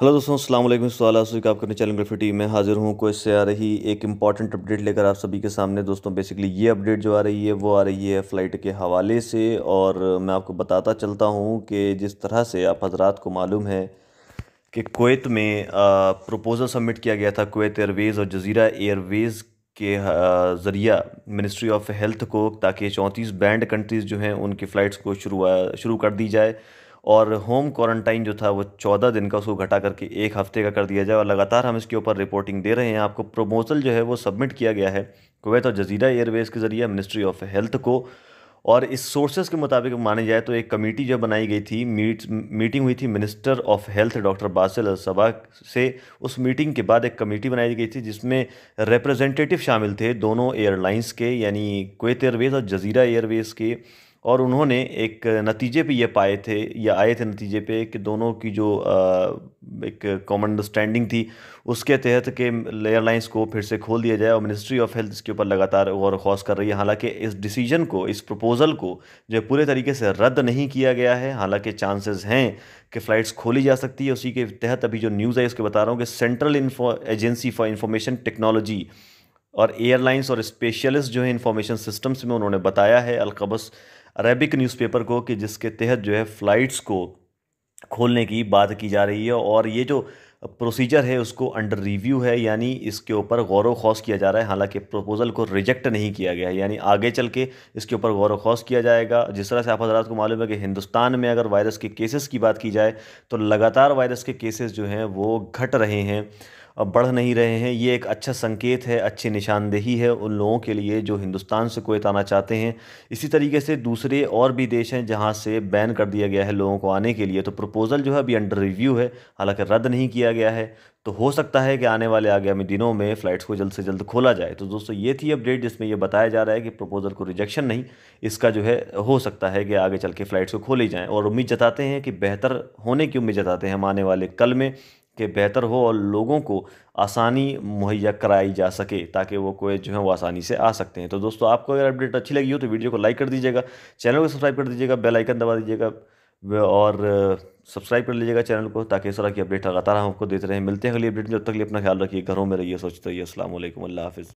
hello दोस्तों अस्सलाम वालेकुम सवाल आप आपके चैनल गल्फी में हाजिर हूँ कोई तो से आ रही एक इंपॉर्टेंट अपडेट लेकर आप सभी के सामने दोस्तों बेसिकली ये अपडेट जो आ रही है वो आ रही है फ़्लाइट के हवाले से और मैं आपको बताता चलता हूँ कि जिस तरह से आप हजरात को मालूम है कि कोत में प्रपोज़ल सबमिट किया गया था कोत एयरवेज़ और जजीरा एयरवेज़ के ज़रिया मिनिस्ट्री ऑफ हेल्थ को ताकि चौंतीस बैंड कंट्रीज़ जो हैं उनकी फ़्लाइट्स को शुरू शुरू कर दी जाए और होम क्वारंटाइन जो था वो चौदह दिन का उसको घटा करके एक हफ्ते का कर दिया जाए और लगातार हम इसके ऊपर रिपोर्टिंग दे रहे हैं आपको प्रोपोजल जो है वो सबमिट किया गया है कुवैत और जजीरा एयरवेज़ के ज़रिए मिनिस्ट्री ऑफ हेल्थ को और इस सोर्सेज के मुताबिक माने जाए तो एक कमेटी जो बनाई गई थी मीट मीटिंग हुई थी minister of health doctor Basil सभा से उस मीटिंग के बाद एक कमेटी बनाई गई थी जिसमें रिप्रेजेंटेटिव शामिल थे दोनों एयरलाइंस के यानी कोत एयरवेज़ और जजीरा एयरवेज़ के और उन्होंने एक नतीजे पे ये पाए थे या आए थे नतीजे पे कि दोनों की जो एक कॉमन अंडरस्टैंडिंग थी उसके तहत के एयरलाइंस को फिर से खोल दिया जाए और मिनिस्ट्री ऑफ हेल्थ इसके ऊपर लगातार गौर खौस कर रही है हालांकि इस डिसीजन को इस प्रपोज़ल को जो पूरे तरीके से रद्द नहीं किया गया है हालांकि चांसेस हैं कि फ़्लाइट्स खोली जा सकती है उसी के तहत अभी जो न्यूज़ है उसके बता रहा हूँ कि central agency for information technology और एयरलाइंस और स्पेशलिस्ट जो है इंफॉर्मेशन सिस्टम्स में उन्होंने बताया है अलकबस अरेबिक न्यूज़पेपर को कि जिसके तहत जो है फ़्लाइट्स को खोलने की बात की जा रही है और ये जो प्रोसीजर है उसको अंडर रिव्यू है यानी इसके ऊपर गौर खौस किया जा रहा है हालांकि प्रपोज़ल को रिजेक्ट नहीं किया गया है यानी आगे चल के इसके ऊपर गौर खौस किया जाएगा जिस तरह से आप हजरात को मालूम है कि हिंदुस्तान में अगर वायरस के केसेस की बात की जाए तो लगातार वायरस के केसेस जो हैं वो घट रहे हैं बढ़ नहीं रहे हैं ये एक अच्छा संकेत है अच्छी निशानदेही है उन लोगों के लिए जो हिंदुस्तान से कुवैत आना चाहते हैं इसी तरीके से दूसरे और भी देश हैं जहाँ से बैन कर दिया गया है लोगों को आने के लिए तो प्रपोज़ल जो है अभी अंडर रिव्यू है हालांकि रद्द नहीं किया गया है तो हो सकता है कि आने वाले आगामी दिनों में फ़्लाइट्स को जल्द से जल्द खोला जाए तो दोस्तों ये थी अपडेट जिसमें यह बताया जा रहा है कि प्रपोज़ल को रिजेक्शन नहीं इसका जो है हो सकता है कि आगे चल के फ़्लाइट्स को खोली जाएँ और उम्मीद जताते हैं कि बेहतर होने की उम्मीद जताते हैं हम आने वाले कल में के बेहतर हो और लोगों को आसानी मुहैया कराई जा सके ताकि वो कोई जो है वो आसानी से आ सकते हैं तो दोस्तों आपको अगर अपडेट अच्छी लगी हो तो वीडियो को लाइक कर दीजिएगा चैनल को सब्सक्राइब कर दीजिएगा बेल आइकन दबा दीजिएगा और सब्सक्राइब कर लीजिएगा चैनल को ताकि इस तरह की अपडेट लगातार आपको देते रहे मिलते हैं अगली अपडेट में जब तक लिए अपना ख्याल रखिए घरों में रहिए सोचते रहिए असल हाफ़